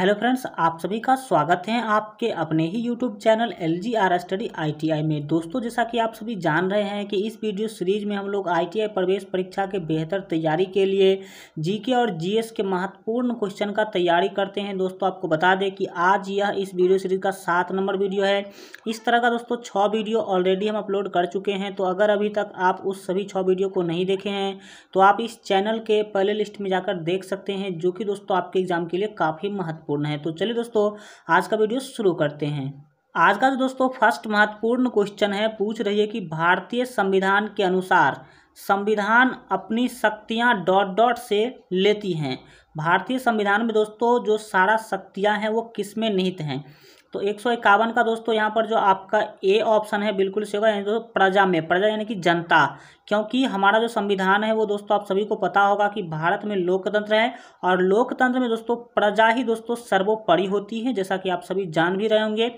hello friends आप सभी का स्वागत है आपके अपने ही YouTube channel L G R study I में दोस्तों जैसा कि आप सभी जान रहे हैं कि इस वीडियो सीरीज में हम लोग आईटीआई प्रवेश परीक्षा के बेहतर तैयारी के लिए जीके और जीएस के महत्वपूर्ण क्वेश्चन का तैयारी करते हैं दोस्तों आपको बता दें कि आज यह इस वीडियो सीरीज का सात नंबर वीडियो है इस तरह का दोस्तों छः वीडियो ऑलरेडी हम अपलोड कर चुके हैं तो अगर अभी तक आप उस सभी छः वीडियो को नहीं देखे हैं तो आप इस चैनल के प्ले लिस्ट में जाकर देख सकते हैं जो कि दोस्तों आपके एग्जाम के लिए काफ़ी महत्वपूर्ण महत्वपूर्ण है तो चलिए दोस्तों आज का वीडियो शुरू करते हैं आज का जो दोस्तों फर्स्ट महत्वपूर्ण क्वेश्चन है पूछ रही है कि भारतीय संविधान के अनुसार संविधान अपनी शक्तियां डॉट डॉट से लेती हैं भारतीय संविधान में दोस्तों जो सारा शक्तियां हैं वो किस में निहित हैं तो एक सौ इक्यावन का दोस्तों यहाँ पर जो आपका ए ऑप्शन है बिल्कुल सही होगा यानी दोस्तों प्रजा में प्रजा यानी कि जनता क्योंकि हमारा जो संविधान है वो दोस्तों आप सभी को पता होगा कि भारत में लोकतंत्र है और लोकतंत्र में दोस्तों प्रजा ही दोस्तों सर्वोपरि होती है जैसा कि आप सभी जान भी रहे होंगे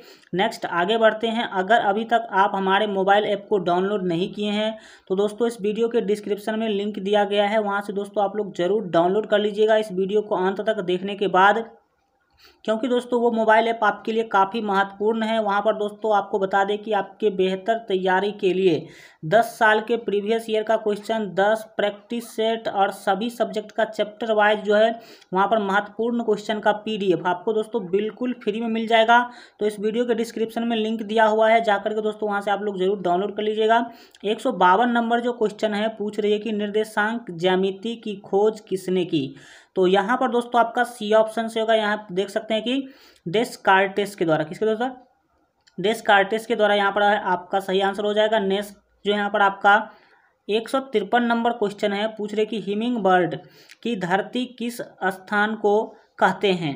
नेक्स्ट आगे बढ़ते हैं अगर अभी तक आप हमारे मोबाइल ऐप को डाउनलोड नहीं किए हैं तो दोस्तों इस वीडियो के डिस्क्रिप्शन में लिंक दिया गया है वहाँ से दोस्तों आप लोग जरूर डाउनलोड कर लीजिएगा इस वीडियो को अंत तक देखने के बाद क्योंकि दोस्तों वो मोबाइल ऐप आपके लिए काफ़ी महत्वपूर्ण है वहाँ पर दोस्तों आपको बता दें कि आपके बेहतर तैयारी के लिए दस साल के प्रीवियस ईयर का क्वेश्चन दस प्रैक्टिस सेट और सभी सब्जेक्ट का चैप्टर वाइज जो है वहाँ पर महत्वपूर्ण क्वेश्चन का पीडीएफ आपको दोस्तों बिल्कुल फ्री में मिल जाएगा तो इस वीडियो के डिस्क्रिप्शन में लिंक दिया हुआ है जाकर के दोस्तों वहाँ से आप लोग जरूर डाउनलोड कर लीजिएगा एक नंबर जो क्वेश्चन है पूछ रही है कि निर्देशांक जैमिति की खोज किसने की तो यहाँ पर दोस्तों आपका सी ऑप्शन से होगा यहाँ देख सकते हैं कि डेस कार्टेस के द्वारा किसके दोस्तों डेस कार्टेस के द्वारा यहाँ पर आपका सही आंसर हो जाएगा नेस जो यहाँ पर आपका एक सौ तिरपन नंबर क्वेश्चन है पूछ रहे कि हिमिंग बर्ड की धरती किस स्थान को कहते हैं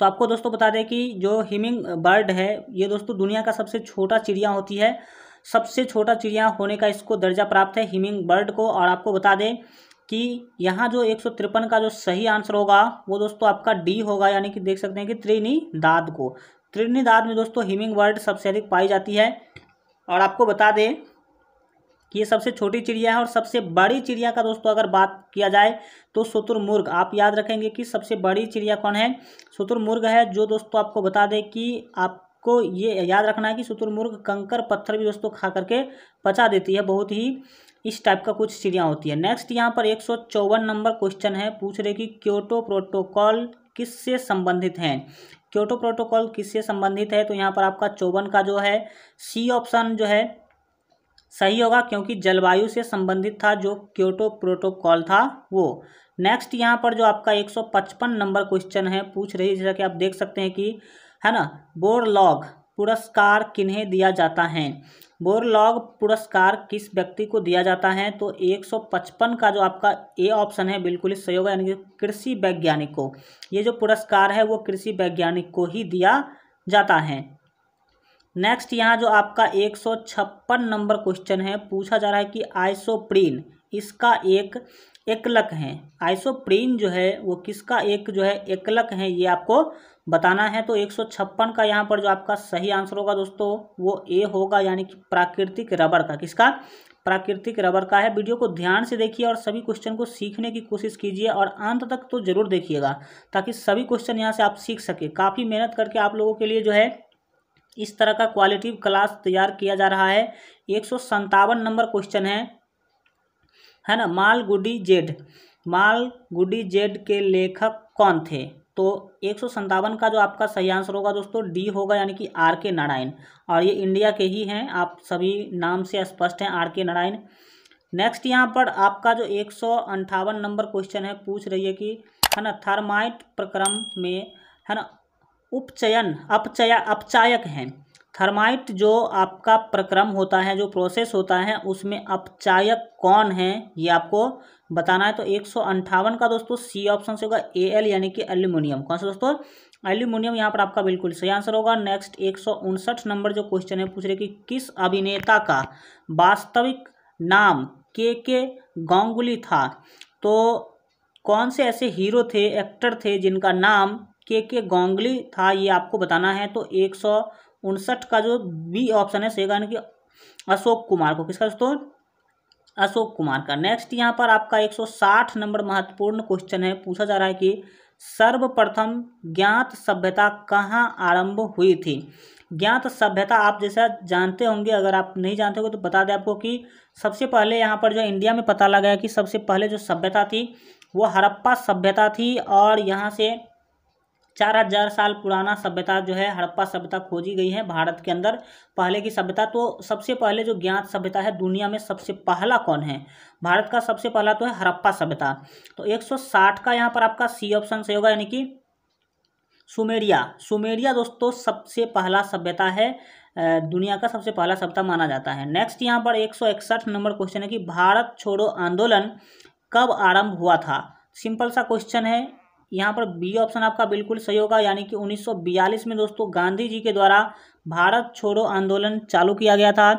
तो आपको दोस्तों बता दें कि जो हिमिंग बर्ड है ये दोस्तों दुनिया का सबसे छोटा चिड़िया होती है सबसे छोटा चिड़िया होने का इसको दर्जा प्राप्त है हिमिंग बर्ड को और आपको बता दें कि यहाँ जो एक का जो सही आंसर होगा वो दोस्तों आपका डी होगा यानी कि देख सकते हैं कि दाद को दाद में दोस्तों हिमिंग वर्ड सबसे अधिक पाई जाती है और आपको बता दें कि ये सबसे छोटी चिड़िया है और सबसे बड़ी चिड़िया का दोस्तों अगर बात किया जाए तो शुतुरमुर्ग आप याद रखेंगे कि सबसे बड़ी चिड़िया कौन है शुतुरमुर्ग है जो दोस्तों आपको बता दें कि आपको ये याद रखना है कि शुतुरमुर्ग कंकर पत्थर भी दोस्तों खा करके पचा देती है बहुत ही इस टाइप का कुछ सीढ़ियाँ होती है नेक्स्ट यहाँ पर एक नंबर क्वेश्चन है पूछ रहे कि क्योटो प्रोटोकॉल किससे संबंधित हैं क्योटो प्रोटोकॉल किससे संबंधित है तो यहाँ पर आपका चौवन का जो है सी ऑप्शन जो है सही होगा क्योंकि जलवायु से संबंधित था जो क्योटो प्रोटोकॉल था वो नेक्स्ट यहाँ पर जो आपका एक सौ पचपन नंबर क्वेश्चन है पूछ रही है जैसा कि आप देख सकते हैं कि है ना बोर लॉग पुरस्कार किन्हें दिया जाता है बोरलॉग पुरस्कार किस व्यक्ति को दिया जाता है तो 155 का जो आपका ए ऑप्शन है बिल्कुल ही सहयोग है यानी कि कृषि वैज्ञानिक को ये जो पुरस्कार है वो कृषि वैज्ञानिक को ही दिया जाता है नेक्स्ट यहाँ जो आपका एक नंबर क्वेश्चन है पूछा जा रहा है कि आइसोप्रीन इसका एक एकलक हैं आइसोप्रीन जो है वो किसका एक जो है एकलक है ये आपको बताना है तो एक सौ छप्पन का यहाँ पर जो आपका सही आंसर होगा दोस्तों वो ए होगा यानी कि प्राकृतिक रबर का किसका प्राकृतिक रबर का है वीडियो को ध्यान से देखिए और सभी क्वेश्चन को सीखने की कोशिश कीजिए और अंत तक तो जरूर देखिएगा ताकि सभी क्वेश्चन यहाँ से आप सीख सके काफ़ी मेहनत करके आप लोगों के लिए जो है इस तरह का क्वालिटी क्लास तैयार किया जा रहा है एक नंबर क्वेश्चन है है ना माल गुडी जेड माल गुडी जेड के लेखक कौन थे तो एक सौ संतावन का जो आपका सही आंसर होगा दोस्तों डी होगा यानी कि आर के नारायण और ये इंडिया के ही हैं आप सभी नाम से स्पष्ट हैं आर के नारायण नेक्स्ट यहाँ पर आपका जो एक सौ अंठावन नंबर क्वेश्चन है पूछ रही है कि है ना थर्माइट प्रक्रम में है ना उपचयन अपचया अपचायक हैं थर्माइट जो आपका प्रक्रम होता है जो प्रोसेस होता है उसमें अपचायक कौन है ये आपको बताना है तो एक का दोस्तों सी ऑप्शन से होगा ए एल यानी कि एल्यूमिनियम कौन सा दोस्तों एल्यूमिनियम यहाँ पर आपका बिल्कुल सही आंसर होगा नेक्स्ट एक नंबर जो क्वेश्चन है पूछ रहे कि किस अभिनेता का वास्तविक नाम के के गांगुली था तो कौन से ऐसे हीरो थे एक्टर थे जिनका नाम के के गांगुली था ये आपको बताना है तो एक सौ उनसठ का जो बी ऑप्शन है सेगा यानी कि अशोक कुमार को किसका दोस्तों अशोक कुमार का नेक्स्ट यहाँ पर आपका 160 नंबर महत्वपूर्ण क्वेश्चन है पूछा जा रहा है कि सर्वप्रथम ज्ञात सभ्यता कहाँ आरंभ हुई थी ज्ञात सभ्यता आप जैसा जानते होंगे अगर आप नहीं जानते होंगे तो बता दें आपको कि सबसे पहले यहाँ पर जो इंडिया में पता लगा कि सबसे पहले जो सभ्यता थी वो हरप्पा सभ्यता थी और यहाँ से चार हजार साल पुराना सभ्यता जो है हड़प्पा सभ्यता खोजी गई है भारत के अंदर पहले की सभ्यता तो सबसे पहले जो ज्ञात सभ्यता है दुनिया में सबसे पहला कौन है भारत का सबसे पहला तो है हड़प्पा सभ्यता तो 160 का यहाँ पर आपका सी ऑप्शन से होगा यानी कि सुमेरिया सुमेरिया दोस्तों सबसे पहला सभ्यता है दुनिया का सबसे पहला सभ्यता माना जाता है नेक्स्ट यहाँ पर एक नंबर क्वेश्चन है कि भारत छोड़ो आंदोलन कब आरंभ हुआ था सिंपल सा क्वेश्चन है यहाँ पर बी ऑप्शन आपका बिल्कुल सही होगा यानी कि 1942 में दोस्तों गांधी जी के द्वारा भारत छोड़ो आंदोलन चालू किया गया था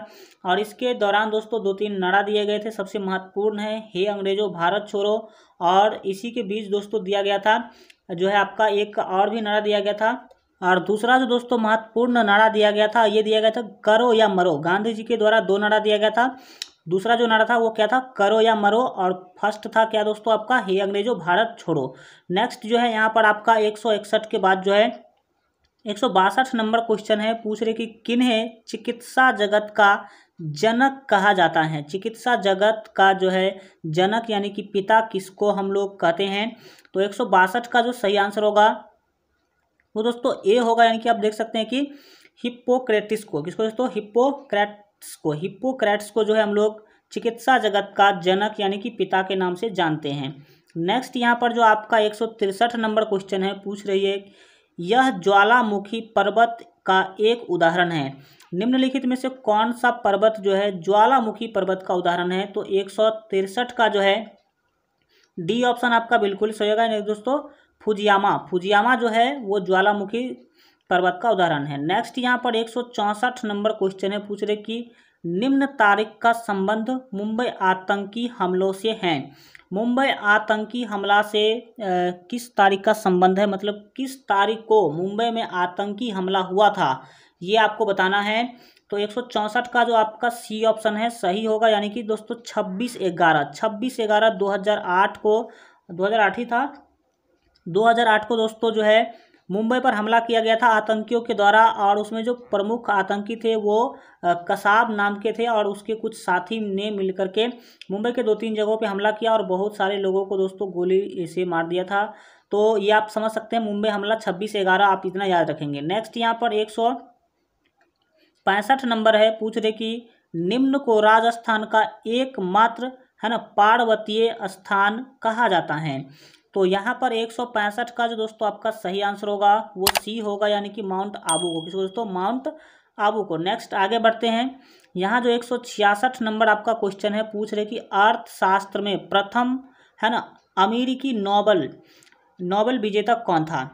और इसके दौरान दोस्तों दो तीन नारा दिए गए थे सबसे महत्वपूर्ण है हे अंग्रेजों भारत छोड़ो और इसी के बीच दोस्तों दिया गया था जो है आपका एक और भी नारा दिया गया था और दूसरा जो दोस्तों महत्वपूर्ण नारा दिया गया था ये दिया गया था करो या मरो गांधी जी के द्वारा दो नारा दिया गया था दूसरा जो नारा था वो क्या था करो या मरो और फर्स्ट था क्या दोस्तों आपका हे अंग्रेजों भारत छोड़ो नेक्स्ट जो है यहाँ पर आपका एक सौ इकसठ के बाद जो है एक सौ बासठ नंबर क्वेश्चन है पूछ रहे कि किन्हें चिकित्सा जगत का जनक कहा जाता है चिकित्सा जगत का जो है जनक यानी कि पिता किसको हम लोग कहते हैं तो एक सौ बासठ का जो सही आंसर होगा वो दोस्तों ए होगा यानी कि आप देख सकते हैं कि हिप्पोक्रेटिस को किसको दोस्तों हिप्पोक्रेट को हिप्पोक्रेट्स को जो है हम लोग चिकित्सा जगत का जनक यानी कि पिता के नाम से जानते हैं नेक्स्ट यहाँ पर जो आपका एक नंबर क्वेश्चन है पूछ रही है यह ज्वालामुखी पर्वत का एक उदाहरण है निम्नलिखित में से कौन सा पर्वत जो है ज्वालामुखी पर्वत का उदाहरण है तो एक का जो है डी ऑप्शन आपका बिल्कुल सही होगा दोस्तों फुजियामा फुजियामा जो है वो ज्वालामुखी पर्वत का उदाहरण है नेक्स्ट यहाँ पर एक नंबर क्वेश्चन है पूछ रहे कि निम्न तारीख का संबंध मुंबई आतंकी हमलों से है मुंबई आतंकी हमला से आ, किस तारीख का संबंध है मतलब किस तारीख को मुंबई में आतंकी हमला हुआ था ये आपको बताना है तो एक का जो आपका सी ऑप्शन है सही होगा यानी कि दोस्तों छब्बीस ग्यारह छब्बीस ग्यारह दो को 2008 ही था 2008 को दोस्तों जो है मुंबई पर हमला किया गया था आतंकियों के द्वारा और उसमें जो प्रमुख आतंकी थे वो कसाब नाम के थे और उसके कुछ साथी ने मिलकर के मुंबई के दो तीन जगहों पे हमला किया और बहुत सारे लोगों को दोस्तों गोली से मार दिया था तो ये आप समझ सकते हैं मुंबई हमला छब्बीस ग्यारह आप इतना याद रखेंगे नेक्स्ट यहाँ पर एक सौ पैंसठ नंबर है पूछ रहे कि निम्न को राजस्थान का एकमात्र है ना पार्वतीय स्थान कहा जाता है तो यहाँ पर एक का जो दोस्तों आपका सही आंसर होगा वो सी होगा यानी कि माउंट आबू को किसको दोस्तों माउंट आबू को नेक्स्ट आगे बढ़ते हैं यहाँ जो एक नंबर आपका क्वेश्चन है पूछ रहे कि अर्थशास्त्र में प्रथम है ना अमेरिकी नोबल नोबल विजेता कौन था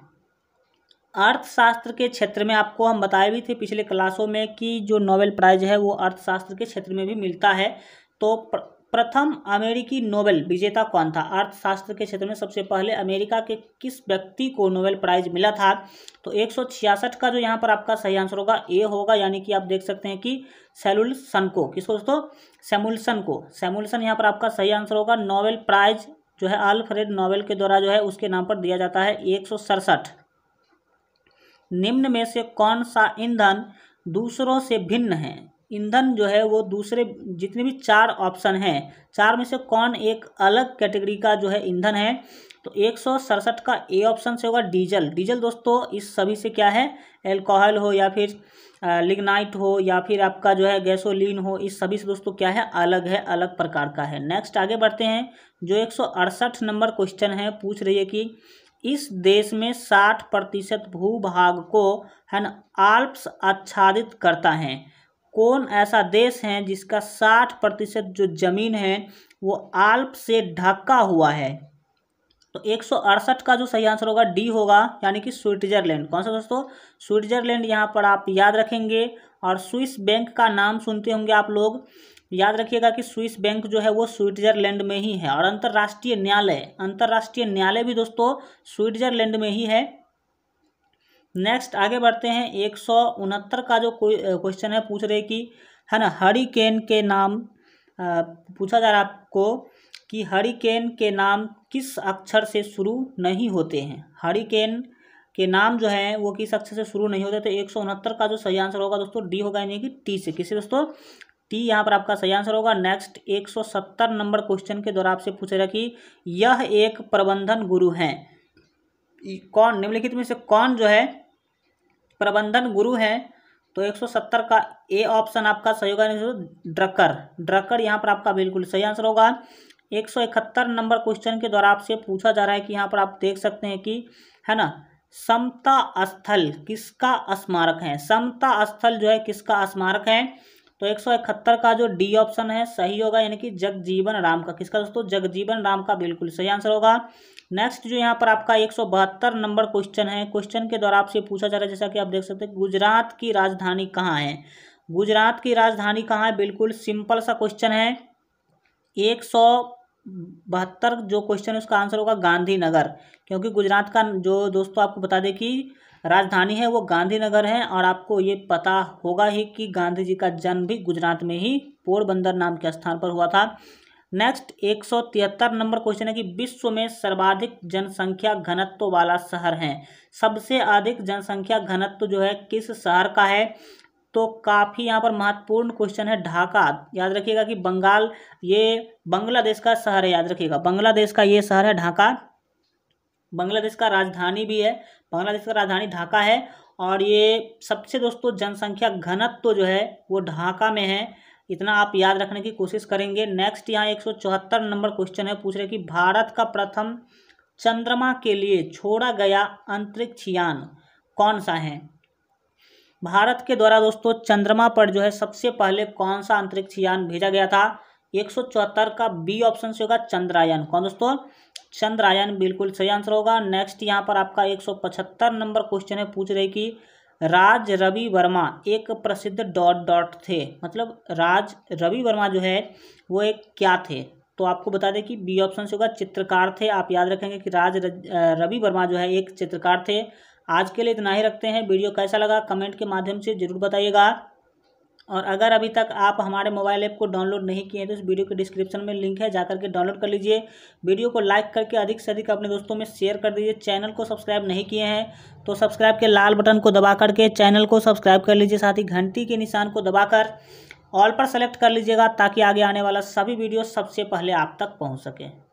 अर्थशास्त्र के क्षेत्र में आपको हम बताए भी थे पिछले क्लासों में कि जो नोबेल प्राइज है वो अर्थशास्त्र के क्षेत्र में भी मिलता है तो प्रथम अमेरिकी नोबेल विजेता कौन था अर्थशास्त्र के क्षेत्र में सबसे पहले अमेरिका के किस व्यक्ति को नोबेल प्राइज मिला था तो एक का जो यहाँ पर आपका सही आंसर होगा ए होगा यानी कि आप देख सकते हैं कि सेलुलसन को किसको दोस्तों सेमुलसन को सेमुलसन यहाँ पर आपका सही आंसर होगा नोबेल प्राइज जो है आल्फ्रेड नोबेल के द्वारा जो है उसके नाम पर दिया जाता है एक निम्न में से कौन सा ईंधन दूसरों से भिन्न है ईंधन जो है वो दूसरे जितने भी चार ऑप्शन हैं चार में से कौन एक अलग कैटेगरी का जो है ईंधन है तो एक सौ सड़सठ का ए ऑप्शन से होगा डीजल डीजल दोस्तों इस सभी से क्या है एल्कोहल हो या फिर लिग्नाइट हो या फिर आपका जो है गैसोलीन हो इस सभी से दोस्तों क्या है अलग है अलग प्रकार का है नेक्स्ट आगे बढ़ते हैं जो एक सौ अड़सठ नंबर क्वेश्चन है पूछ रही है कि इस देश में साठ प्रतिशत भूभाग को है ना आल्प्स आच्छादित करता है कौन ऐसा देश है जिसका साठ प्रतिशत जो ज़मीन है वो आल्प से ढका हुआ है तो एक का जो सही आंसर होगा डी होगा यानी कि स्विट्जरलैंड कौन सा दोस्तों स्विट्जरलैंड यहाँ पर आप याद रखेंगे और स्विस बैंक का नाम सुनते होंगे आप लोग याद रखिएगा कि स्विस बैंक जो है वो स्विट्जरलैंड में ही है और अंतर्राष्ट्रीय न्यायालय अंतर्राष्ट्रीय न्यायालय भी दोस्तों स्विट्जरलैंड में ही है नेक्स्ट आगे बढ़ते हैं एक सौ उनहत्तर का जो क्वेश्चन है पूछ रहे कि है ना हरिकेन के नाम पूछा जा रहा है आपको कि हरिकेन के नाम किस अक्षर से शुरू नहीं होते हैं हरिकेन के नाम जो है वो किस अक्षर से शुरू नहीं होते तो एक सौ उनहत्तर का जो सही आंसर होगा दोस्तों डी होगा यानी कि टी से किसे दोस्तों टी यहाँ पर आपका सही आंसर होगा नेक्स्ट एक सौ सत्तर नंबर क्वेश्चन के द्वारा आपसे पूछेगा कि यह एक प्रबंधन गुरु हैं कौन निम्नलिखित में से कौन जो है प्रबंधन गुरु है तो 170 का ए ऑप्शन आपका सही होगा ड्रकर ड्रकर यहाँ पर आपका बिल्कुल सही आंसर होगा 171 नंबर क्वेश्चन के द्वारा आपसे पूछा जा रहा है कि यहाँ पर आप देख सकते हैं कि है ना समता स्थल किसका स्मारक है समता स्थल जो है किसका स्मारक है तो एक सौ इकहत्तर का जो डी ऑप्शन है सही होगा यानी कि जगजीवन राम का किसका दोस्तों जगजीवन राम का बिल्कुल सही आंसर होगा नेक्स्ट जो यहाँ पर आपका एक नंबर क्वेश्चन है क्वेश्चन के द्वारा आपसे पूछा जा रहा है जैसा कि आप देख सकते हैं गुजरात की राजधानी कहाँ है गुजरात की राजधानी कहाँ है बिल्कुल सिंपल सा क्वेश्चन है एक सौ बहत्तर जो क्वेश्चन है उसका आंसर होगा गांधीनगर क्योंकि गुजरात का जो दोस्तों आपको बता दें कि राजधानी है वो गांधीनगर है और आपको ये पता होगा ही कि गांधी जी का जन्म भी गुजरात में ही पोरबंदर नाम के स्थान पर हुआ था नेक्स्ट एक सौ तिहत्तर नंबर क्वेश्चन है कि विश्व में सर्वाधिक जनसंख्या घनत्व वाला शहर है सबसे अधिक जनसंख्या घनत्व जो है किस शहर का है तो काफ़ी यहाँ पर महत्वपूर्ण क्वेश्चन है ढाका याद रखिएगा कि बंगाल ये बांग्लादेश का शहर है याद रखिएगा बांग्लादेश का ये शहर है ढाका बांग्लादेश का राजधानी भी है बांग्लादेश का राजधानी ढाका है और ये सबसे दोस्तों जनसंख्या घनत्व तो जो है वो ढाका में है इतना आप याद रखने की कोशिश करेंगे नेक्स्ट यहाँ एक नंबर क्वेश्चन है पूछ रहे कि भारत का प्रथम चंद्रमा के लिए छोड़ा गया अंतरिक्ष यान कौन सा है भारत के द्वारा दोस्तों चंद्रमा पर जो है सबसे पहले कौन सा अंतरिक्ष यान भेजा गया था एक का बी ऑप्शन से होगा चंद्रायन कौन दोस्तों चंद्रायन बिल्कुल सही आंसर होगा नेक्स्ट यहाँ पर आपका 175 नंबर क्वेश्चन है पूछ रहे कि राज रवि वर्मा एक प्रसिद्ध डॉट डॉट थे मतलब राज रवि वर्मा जो है वो एक क्या थे तो आपको बता दें कि बी ऑप्शन से होगा चित्रकार थे आप याद रखेंगे कि राज रवि वर्मा जो है एक चित्रकार थे आज के लिए इतना ही रखते हैं वीडियो कैसा लगा कमेंट के माध्यम से ज़रूर बताइएगा और अगर अभी तक आप हमारे मोबाइल ऐप को डाउनलोड नहीं किए हैं तो इस वीडियो के डिस्क्रिप्शन में लिंक है जाकर के डाउनलोड कर लीजिए वीडियो को लाइक करके अधिक से अधिक अपने दोस्तों में शेयर कर दीजिए चैनल को सब्सक्राइब नहीं किए हैं तो सब्सक्राइब के लाल बटन को दबा करके चैनल को सब्सक्राइब कर लीजिए साथ ही घंटी के निशान को दबाकर ऑल पर सेलेक्ट कर लीजिएगा ताकि आगे आने वाला सभी वीडियो सबसे पहले आप तक पहुँच सके